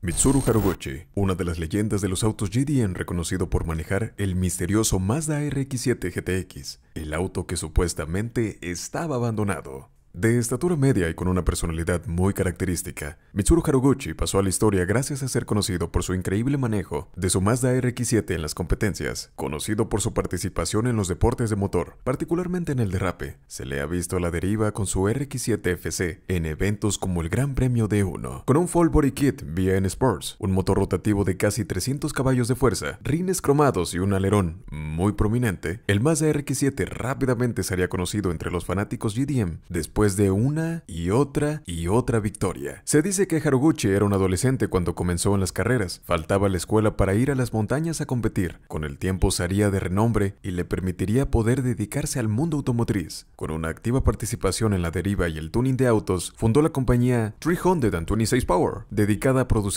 Mitsuru Haruguchi, una de las leyendas de los autos GDN reconocido por manejar el misterioso Mazda RX-7 GTX, el auto que supuestamente estaba abandonado. De estatura media y con una personalidad muy característica, Mitsuru Haruguchi pasó a la historia gracias a ser conocido por su increíble manejo de su Mazda RX7 en las competencias, conocido por su participación en los deportes de motor, particularmente en el derrape. Se le ha visto a la deriva con su RX7 FC en eventos como el Gran Premio D1, con un full body kit N Sports, un motor rotativo de casi 300 caballos de fuerza, rines cromados y un alerón muy prominente. El Mazda RX7 rápidamente sería conocido entre los fanáticos GDM después de una y otra y otra victoria. Se dice que Haruguchi era un adolescente cuando comenzó en las carreras, faltaba la escuela para ir a las montañas a competir. Con el tiempo se haría de renombre y le permitiría poder dedicarse al mundo automotriz. Con una activa participación en la deriva y el tuning de autos, fundó la compañía 300 26 Power, dedicada a producir